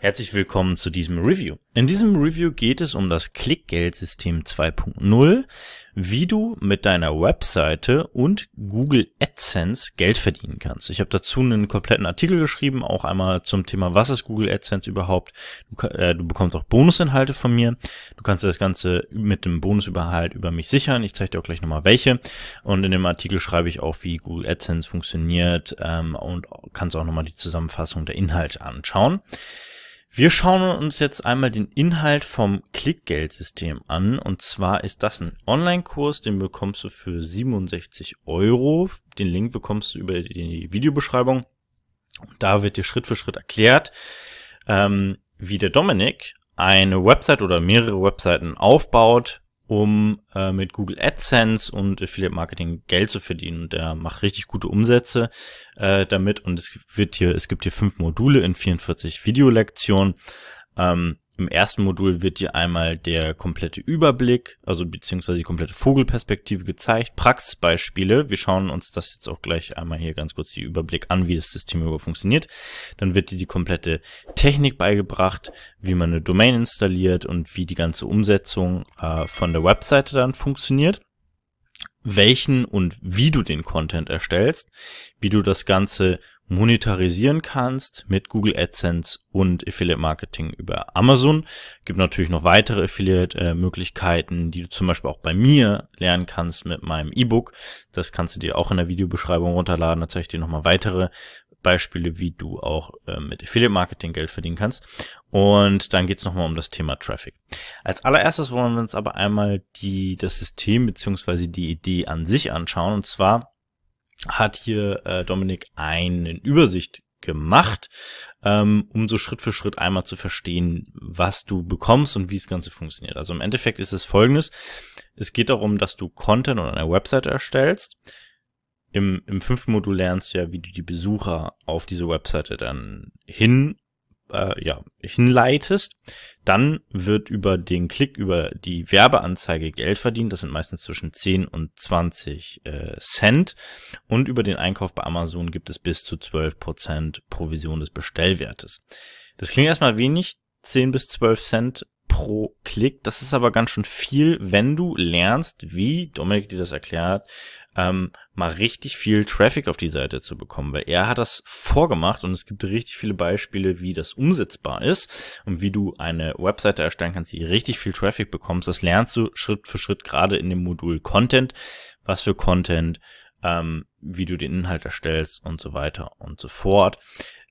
Herzlich willkommen zu diesem Review. In diesem Review geht es um das Klickgeldsystem 2.0, wie du mit deiner Webseite und Google AdSense Geld verdienen kannst. Ich habe dazu einen kompletten Artikel geschrieben, auch einmal zum Thema, was ist Google AdSense überhaupt. Du, äh, du bekommst auch Bonusinhalte von mir. Du kannst das Ganze mit einem Bonusüberhalt über mich sichern. Ich zeige dir auch gleich nochmal welche. Und in dem Artikel schreibe ich auch, wie Google AdSense funktioniert ähm, und kannst auch nochmal die Zusammenfassung der Inhalte anschauen. Wir schauen uns jetzt einmal den Inhalt vom Klickgeldsystem an. Und zwar ist das ein Online-Kurs, den bekommst du für 67 Euro. Den Link bekommst du über die Videobeschreibung. Und da wird dir Schritt für Schritt erklärt, ähm, wie der Dominik eine Website oder mehrere Webseiten aufbaut, um äh, mit Google AdSense und Affiliate Marketing Geld zu verdienen. Und er macht richtig gute Umsätze äh, damit. Und es wird hier, es gibt hier fünf Module in 44 Videolektionen. Ähm, im ersten Modul wird dir einmal der komplette Überblick, also beziehungsweise die komplette Vogelperspektive gezeigt. Praxisbeispiele, wir schauen uns das jetzt auch gleich einmal hier ganz kurz die Überblick an, wie das System überhaupt funktioniert. Dann wird dir die komplette Technik beigebracht, wie man eine Domain installiert und wie die ganze Umsetzung äh, von der Webseite dann funktioniert welchen und wie du den Content erstellst, wie du das Ganze monetarisieren kannst mit Google AdSense und Affiliate Marketing über Amazon. Gibt natürlich noch weitere Affiliate äh, Möglichkeiten, die du zum Beispiel auch bei mir lernen kannst mit meinem E-Book. Das kannst du dir auch in der Videobeschreibung runterladen. Da zeige ich dir nochmal weitere Beispiele, wie du auch äh, mit Affiliate Marketing Geld verdienen kannst. Und dann geht's nochmal um das Thema Traffic. Als allererstes wollen wir uns aber einmal die, das System beziehungsweise die Idee an sich anschauen. Und zwar hat hier äh, Dominik eine Übersicht gemacht, ähm, um so Schritt für Schritt einmal zu verstehen, was du bekommst und wie das Ganze funktioniert. Also im Endeffekt ist es folgendes. Es geht darum, dass du Content und eine Website erstellst. Im, Im fünften Modul lernst du ja, wie du die Besucher auf diese Webseite dann hin äh, ja, hinleitest, dann wird über den Klick über die Werbeanzeige Geld verdient. Das sind meistens zwischen 10 und 20 äh, Cent. Und über den Einkauf bei Amazon gibt es bis zu 12% Provision des Bestellwertes. Das klingt erstmal wenig, 10 bis 12 Cent pro Klick. Das ist aber ganz schön viel, wenn du lernst, wie Dominik dir das erklärt, ähm, mal richtig viel Traffic auf die Seite zu bekommen, weil er hat das vorgemacht und es gibt richtig viele Beispiele, wie das umsetzbar ist und wie du eine Webseite erstellen kannst, die richtig viel Traffic bekommst. Das lernst du Schritt für Schritt gerade in dem Modul Content. Was für Content, ähm, wie du den Inhalt erstellst und so weiter und so fort.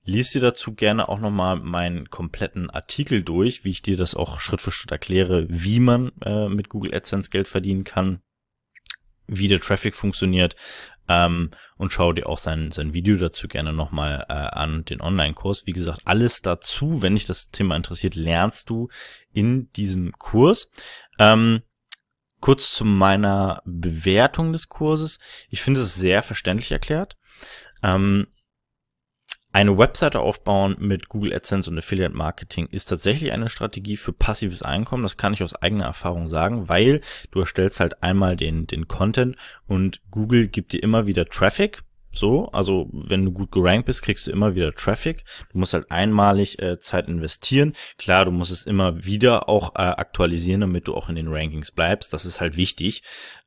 Lies dir dazu gerne auch nochmal meinen kompletten Artikel durch, wie ich dir das auch Schritt für Schritt erkläre, wie man äh, mit Google AdSense Geld verdienen kann, wie der Traffic funktioniert ähm, und schau dir auch sein, sein Video dazu gerne nochmal äh, an, den Online-Kurs. Wie gesagt, alles dazu, wenn dich das Thema interessiert, lernst du in diesem Kurs. Ähm, kurz zu meiner Bewertung des Kurses. Ich finde es sehr verständlich erklärt. Ähm, eine Webseite aufbauen mit Google AdSense und Affiliate Marketing ist tatsächlich eine Strategie für passives Einkommen. Das kann ich aus eigener Erfahrung sagen, weil du erstellst halt einmal den, den Content und Google gibt dir immer wieder Traffic so, also wenn du gut gerankt bist, kriegst du immer wieder Traffic. Du musst halt einmalig äh, Zeit investieren. Klar, du musst es immer wieder auch äh, aktualisieren, damit du auch in den Rankings bleibst. Das ist halt wichtig.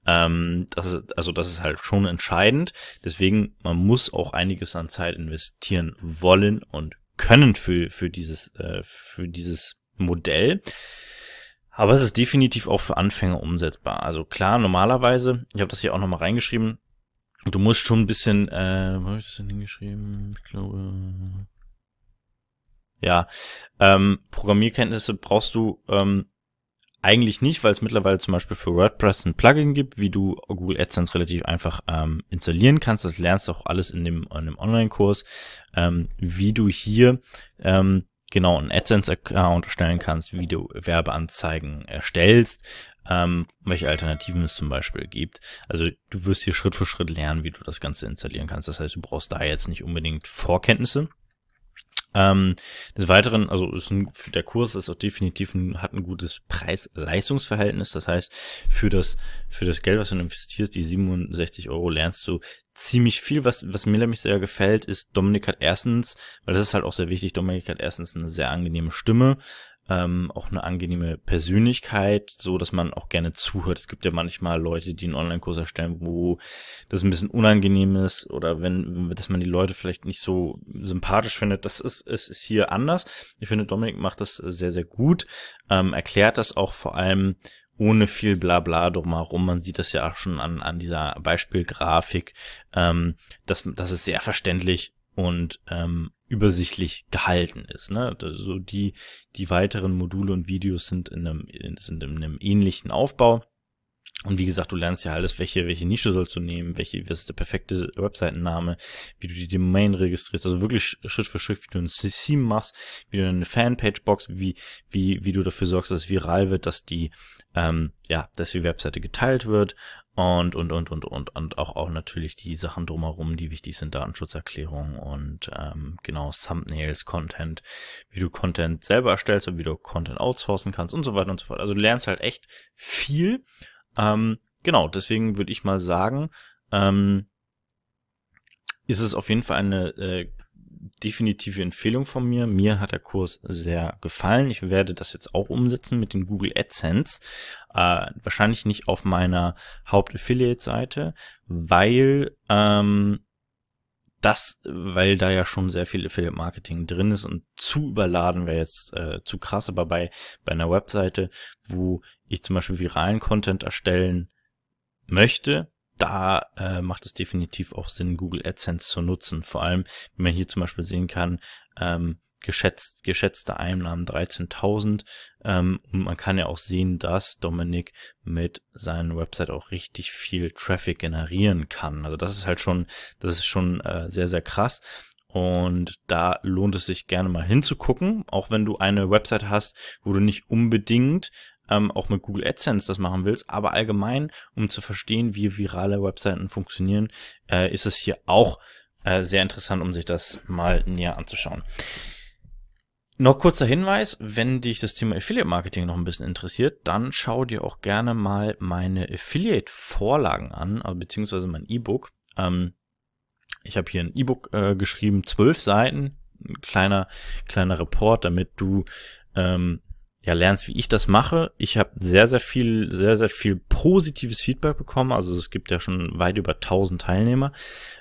Ähm, das ist, also das ist halt schon entscheidend. Deswegen, man muss auch einiges an Zeit investieren wollen und können für, für dieses, äh, für dieses Modell. Aber es ist definitiv auch für Anfänger umsetzbar. Also klar, normalerweise, ich habe das hier auch nochmal reingeschrieben, Du musst schon ein bisschen, äh, wo habe ich das denn hingeschrieben? Ich glaube. Ja, ähm, Programmierkenntnisse brauchst du ähm, eigentlich nicht, weil es mittlerweile zum Beispiel für WordPress ein Plugin gibt, wie du Google AdSense relativ einfach ähm, installieren kannst. Das lernst du auch alles in dem, in dem Online-Kurs, ähm, wie du hier ähm, genau einen AdSense-Account erstellen kannst, wie du Werbeanzeigen erstellst, ähm, welche Alternativen es zum Beispiel gibt. Also du wirst hier Schritt für Schritt lernen, wie du das Ganze installieren kannst. Das heißt, du brauchst da jetzt nicht unbedingt Vorkenntnisse. Ähm, des Weiteren, also ist ein, der Kurs ist auch definitiv ein, hat ein gutes Preis-Leistungsverhältnis. Das heißt, für das, für das Geld, was du investierst, die 67 Euro, lernst du ziemlich viel. Was, was mir nämlich sehr gefällt, ist, Dominik hat erstens, weil das ist halt auch sehr wichtig, Dominik hat erstens eine sehr angenehme Stimme ähm, auch eine angenehme Persönlichkeit, so dass man auch gerne zuhört. Es gibt ja manchmal Leute, die einen Online-Kurs erstellen, wo das ein bisschen unangenehm ist oder wenn, dass man die Leute vielleicht nicht so sympathisch findet. Das ist, ist, ist hier anders. Ich finde, Dominik macht das sehr, sehr gut, ähm, erklärt das auch vor allem ohne viel Blabla drumherum. Man sieht das ja auch schon an, an dieser Beispielgrafik. Ähm, das, das ist sehr verständlich und ähm, übersichtlich gehalten ist. Ne? So also die, die weiteren Module und Videos sind in einem, sind in einem ähnlichen Aufbau. Und wie gesagt, du lernst ja alles, welche, welche Nische sollst du nehmen, welche, was ist der perfekte Webseitenname, wie du die Domain registrierst, also wirklich Schritt für Schritt, wie du ein Theme machst, wie du eine Fanpage box, wie, wie, wie du dafür sorgst, dass es viral wird, dass die, ähm, ja, dass die Webseite geteilt wird und, und, und, und, und, und auch, auch natürlich die Sachen drumherum, die wichtig sind, Datenschutzerklärung und ähm, genau Thumbnails, Content, wie du Content selber erstellst und wie du Content outsourcen kannst und so weiter und so fort. Also du lernst halt echt viel. Ähm, genau, deswegen würde ich mal sagen, ähm, ist es auf jeden Fall eine äh, definitive Empfehlung von mir. Mir hat der Kurs sehr gefallen. Ich werde das jetzt auch umsetzen mit den Google AdSense. Äh, wahrscheinlich nicht auf meiner Haupt-Affiliate-Seite, weil ähm, das, weil da ja schon sehr viel Affiliate Marketing drin ist und zu überladen wäre jetzt äh, zu krass, aber bei, bei einer Webseite, wo ich zum Beispiel viralen Content erstellen möchte, da äh, macht es definitiv auch Sinn, Google AdSense zu nutzen. Vor allem, wie man hier zum Beispiel sehen kann, ähm, geschätzt, geschätzte Einnahmen 13.000. Ähm, und man kann ja auch sehen, dass Dominik mit seiner Website auch richtig viel Traffic generieren kann. Also das ist halt schon, das ist schon äh, sehr, sehr krass. Und da lohnt es sich gerne mal hinzugucken, auch wenn du eine Website hast, wo du nicht unbedingt ähm, auch mit Google AdSense das machen willst, aber allgemein, um zu verstehen, wie virale Webseiten funktionieren, äh, ist es hier auch äh, sehr interessant, um sich das mal näher anzuschauen. Noch kurzer Hinweis, wenn dich das Thema Affiliate Marketing noch ein bisschen interessiert, dann schau dir auch gerne mal meine Affiliate Vorlagen an, also beziehungsweise mein E-Book. Ähm, ich habe hier ein E-Book äh, geschrieben, zwölf Seiten, ein kleiner, kleiner Report, damit du ähm, ja, lernst, wie ich das mache. Ich habe sehr, sehr viel, sehr, sehr viel positives Feedback bekommen. Also es gibt ja schon weit über 1000 Teilnehmer.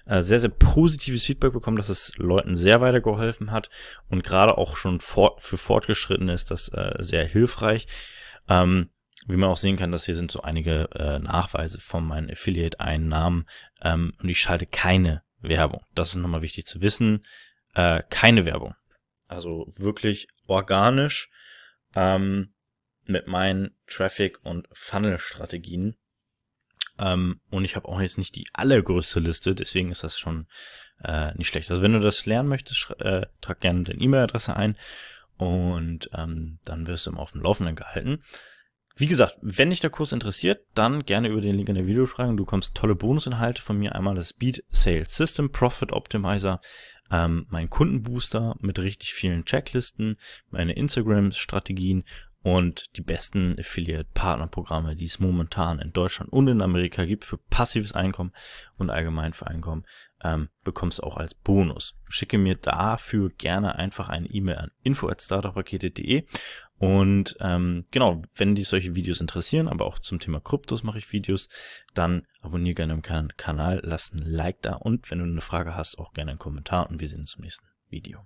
Äh, sehr, sehr positives Feedback bekommen, dass es Leuten sehr weitergeholfen hat und gerade auch schon for für Fortgeschrittene ist das äh, sehr hilfreich. Ähm, wie man auch sehen kann, das hier sind so einige äh, Nachweise von meinen Affiliate-Einnahmen ähm, und ich schalte keine Werbung. Das ist nochmal wichtig zu wissen. Äh, keine Werbung. Also wirklich organisch ähm, mit meinen Traffic- und Funnel-Strategien. Ähm, und ich habe auch jetzt nicht die allergrößte Liste, deswegen ist das schon äh, nicht schlecht. Also wenn du das lernen möchtest, äh, trag gerne deine E-Mail-Adresse ein und ähm, dann wirst du immer auf dem Laufenden gehalten wie gesagt, wenn dich der Kurs interessiert, dann gerne über den Link in der Videobeschreibung. Du bekommst tolle Bonusinhalte von mir. Einmal das Speed Sales System Profit Optimizer, ähm, mein Kundenbooster mit richtig vielen Checklisten, meine Instagram-Strategien und die besten Affiliate-Partnerprogramme, die es momentan in Deutschland und in Amerika gibt für passives Einkommen und allgemein für Einkommen, ähm, bekommst du auch als Bonus. Schicke mir dafür gerne einfach eine E-Mail an info.startuppakete.de und ähm, genau, wenn dich solche Videos interessieren, aber auch zum Thema Kryptos mache ich Videos, dann abonniere gerne meinen Kanal, lass ein Like da und wenn du eine Frage hast, auch gerne einen Kommentar und wir sehen uns im nächsten Video.